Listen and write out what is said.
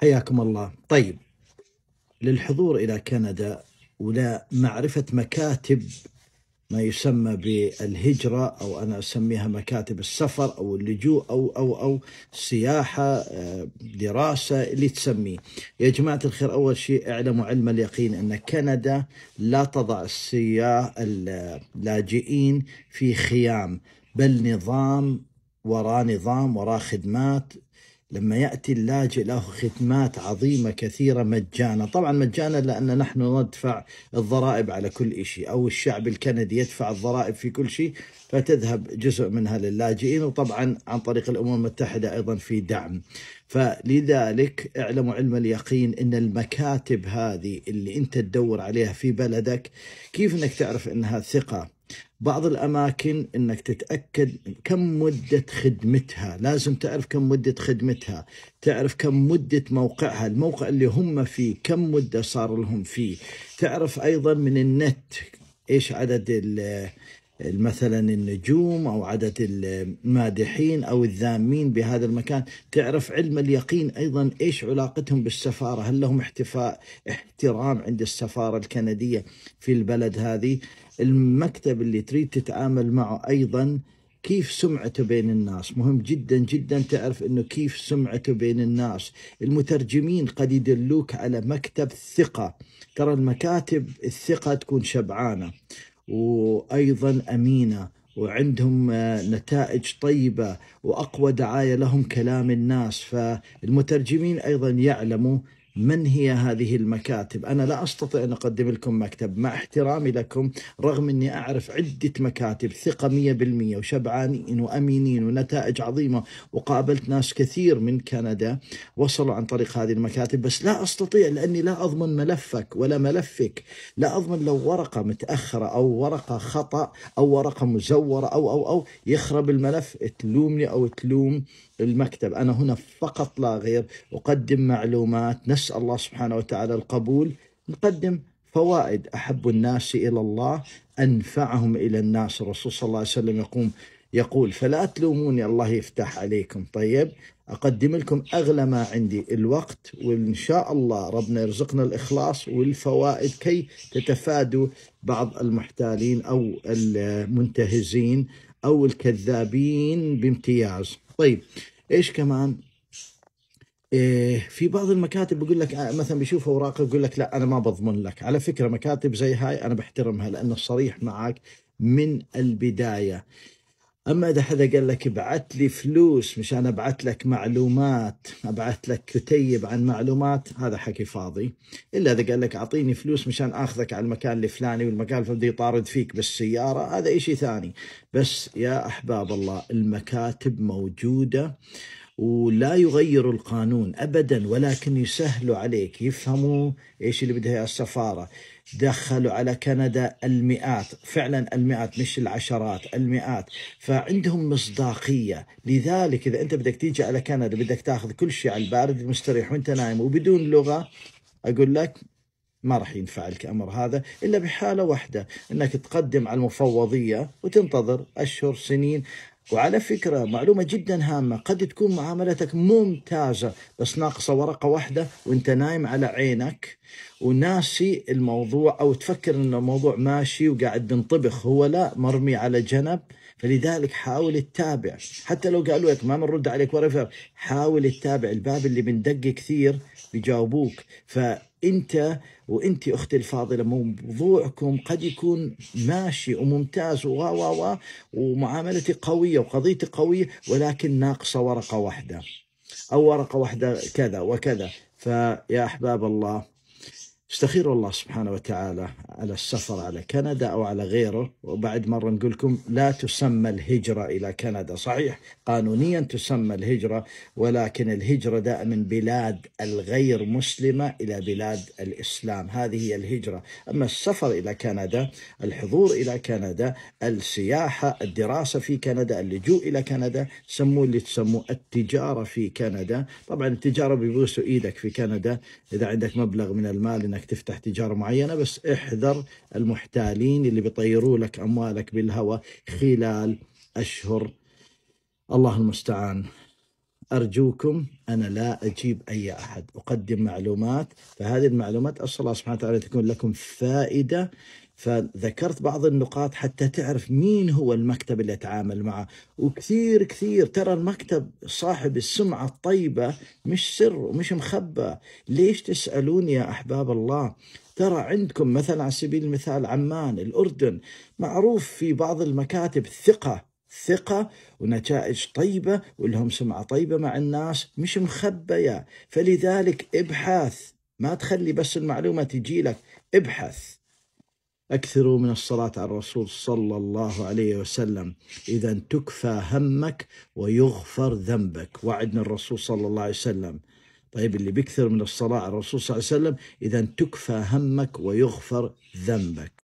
حياكم الله طيب للحضور إلى كندا ولا معرفة مكاتب ما يسمى بالهجرة أو أنا أسميها مكاتب السفر أو اللجوء أو أو أو سياحة آه، دراسة اللي تسميه يا جماعة الخير أول شيء اعلموا علم اليقين أن كندا لا تضع السياح اللاجئين في خيام بل نظام وراء نظام وراء خدمات لما يأتي اللاجئ له خدمات عظيمة كثيرة مجانا طبعا مجانا لأن نحن ندفع الضرائب على كل شيء أو الشعب الكندي يدفع الضرائب في كل شيء فتذهب جزء منها للاجئين وطبعا عن طريق الأمم المتحدة أيضا في دعم فلذلك اعلموا علم اليقين ان المكاتب هذه اللي انت تدور عليها في بلدك كيف انك تعرف انها ثقه بعض الأماكن أنك تتأكد كم مدة خدمتها لازم تعرف كم مدة خدمتها تعرف كم مدة موقعها الموقع اللي هم فيه كم مدة صار لهم فيه تعرف أيضا من النت إيش عدد مثلا النجوم او عدد المادحين او الذامين بهذا المكان تعرف علم اليقين ايضا ايش علاقتهم بالسفاره هل لهم احتفاء احترام عند السفاره الكنديه في البلد هذه المكتب اللي تريد تتعامل معه ايضا كيف سمعته بين الناس مهم جدا جدا تعرف انه كيف سمعته بين الناس المترجمين قد يدلوك على مكتب ثقة ترى المكاتب الثقة تكون شبعانة وايضا امينه وعندهم آه، نتائج طيبه واقوى دعايه لهم كلام الناس فالمترجمين ايضا يعلموا من هي هذه المكاتب أنا لا أستطيع أن أقدم لكم مكتب مع احترامي لكم رغم أني أعرف عدة مكاتب ثقة مية بالمية وشبعانين وأمينين ونتائج عظيمة وقابلت ناس كثير من كندا وصلوا عن طريق هذه المكاتب بس لا أستطيع لأني لا أضمن ملفك ولا ملفك لا أضمن لو ورقة متأخرة أو ورقة خطأ أو ورقة مزورة أو أو أو يخرب الملف تلومني أو تلوم المكتب أنا هنا فقط لا غير أقدم معلومات نسأل الله سبحانه وتعالى القبول نقدم فوائد أحب الناس إلى الله أنفعهم إلى الناس الرسول صلى الله عليه وسلم يقوم يقول فلا تلوموني الله يفتح عليكم طيب أقدم لكم أغلى ما عندي الوقت وإن شاء الله ربنا يرزقنا الإخلاص والفوائد كي تتفادوا بعض المحتالين أو المنتهزين أو الكذابين بامتياز طيب إيش كمان إيه، في بعض المكاتب بيقول لك آه، مثلا بيشوف اوراقك يقول لك لا انا ما بضمن لك على فكره مكاتب زي هاي انا بحترمها لانه صريح معك من البدايه اما اذا حدا قال لك ابعت لي فلوس مشان ابعت لك معلومات ابعت لك كتيب عن معلومات هذا حكي فاضي الا اذا قال لك اعطيني فلوس مشان اخذك على المكان الفلاني والمكان الفلاني يطارد فيك بالسياره هذا شيء ثاني بس يا احباب الله المكاتب موجوده ولا يغير القانون ابدا ولكن يسهلوا عليك يفهموا ايش اللي بدها السفاره دخلوا على كندا المئات فعلا المئات مش العشرات المئات فعندهم مصداقية لذلك إذا أنت بدك تيجي على كندا بدك تاخذ كل شيء على البارد مستريح وانت نايم وبدون لغة أقول لك ما راح ينفع لك الأمر هذا إلا بحالة واحدة أنك تقدم على المفوضية وتنتظر أشهر سنين وعلى فكرة معلومة جدا هامة قد تكون معاملتك ممتازة بس ناقصة ورقة واحدة وانت نايم على عينك وناسي الموضوع او تفكر ان الموضوع ماشي وقاعد بنطبخ هو لا مرمي على جنب فلذلك حاول تتابع حتى لو قالوا لك ما بنرد عليك ورفر حاول تتابع الباب اللي بندق كثير بيجاوبوك ف انت وانت اختي الفاضله موضوعكم قد يكون ماشي وممتاز و و و ومعاملتي قويه وقضيتي قويه ولكن ناقصه ورقه واحده او ورقه واحده كذا وكذا فيا احباب الله استخير الله سبحانه وتعالى على السفر على كندا أو على غيره وبعد مرة نقول لكم لا تسمى الهجرة إلى كندا صحيح قانونيا تسمى الهجرة ولكن الهجرة دائما من بلاد الغير مسلمة إلى بلاد الإسلام هذه هي الهجرة أما السفر إلى كندا الحضور إلى كندا السياحة الدراسة في كندا اللجوء إلى كندا سموه اللي تسموه التجارة في كندا طبعا التجارة بيبوسوا إيدك في كندا إذا عندك مبلغ من المال إنك انك تفتح تجاره معينه بس احذر المحتالين اللي بيطيروا لك اموالك بالهواء خلال اشهر الله المستعان أرجوكم أنا لا أجيب أي أحد أقدم معلومات فهذه المعلومات أسأل الله سبحانه وتعالى تكون لكم فائدة فذكرت بعض النقاط حتى تعرف مين هو المكتب اللي اتعامل معه وكثير كثير ترى المكتب صاحب السمعه الطيبه مش سر ومش مخبى ليش تسالون يا احباب الله ترى عندكم مثلا على سبيل المثال عمان الاردن معروف في بعض المكاتب ثقه ثقة ونتائج طيبة ولهم سمعة طيبة مع الناس مش مخبية فلذلك ابحث ما تخلي بس المعلومة تجي لك ابحث أكثروا من الصلاة على الرسول صلى الله عليه وسلم إذا تكفى همك ويغفر ذنبك وعدنا الرسول صلى الله عليه وسلم طيب اللي بيكثر من الصلاة على الرسول صلى الله عليه وسلم إذا تكفى همك ويغفر ذنبك